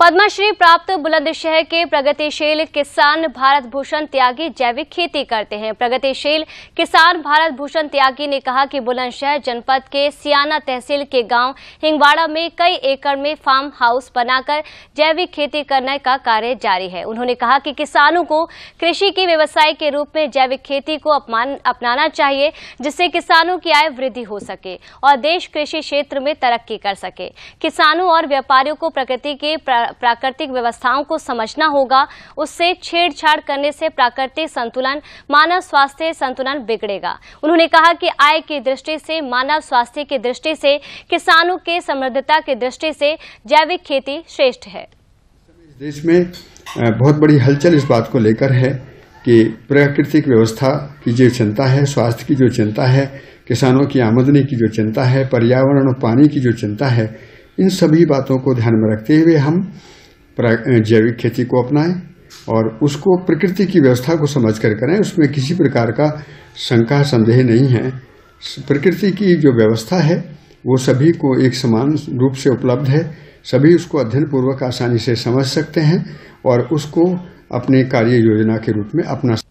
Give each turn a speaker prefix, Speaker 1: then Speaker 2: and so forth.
Speaker 1: पद्मश्री प्राप्त बुलंदशहर के प्रगतिशील किसान भारत भूषण त्यागी जैविक खेती करते हैं प्रगतिशील किसान भारत भूषण त्यागी ने कहा कि बुलंदशहर जनपद के सियाना तहसील के गांव हिंगवाड़ा में कई एकड़ में फार्म हाउस बनाकर जैविक खेती करने का कार्य जारी है उन्होंने कहा कि किसानों को कृषि के व्यवसाय के रूप में जैविक खेती को अपमान अपनाना चाहिए जिससे किसानों की आय वृद्धि हो सके और देश कृषि क्षेत्र में तरक्की कर सके किसानों और व्यापारियों को प्रकृति के प्राकृतिक व्यवस्थाओं को समझना होगा उससे छेड़छाड़ करने से प्राकृतिक संतुलन मानव स्वास्थ्य संतुलन बिगड़ेगा उन्होंने कहा कि आय की दृष्टि से मानव स्वास्थ्य की दृष्टि से किसानों के समृद्धता की दृष्टि से जैविक खेती श्रेष्ठ है
Speaker 2: देश में बहुत बड़ी हलचल इस बात को लेकर है कि प्राकृतिक व्यवस्था की जो चिंता है स्वास्थ्य की जो चिंता है किसानों की आमदनी की जो चिंता है पर्यावरण और पानी की जो चिंता है इन सभी बातों को ध्यान में रखते हुए हम जैविक खेती को अपनाएं और उसको प्रकृति की व्यवस्था को समझ कर करें उसमें किसी प्रकार का शंका संदेह नहीं है प्रकृति की जो व्यवस्था है वो सभी को एक समान रूप से उपलब्ध है सभी उसको अध्ययन पूर्वक आसानी से समझ सकते हैं और उसको अपने कार्य योजना के रूप में अपना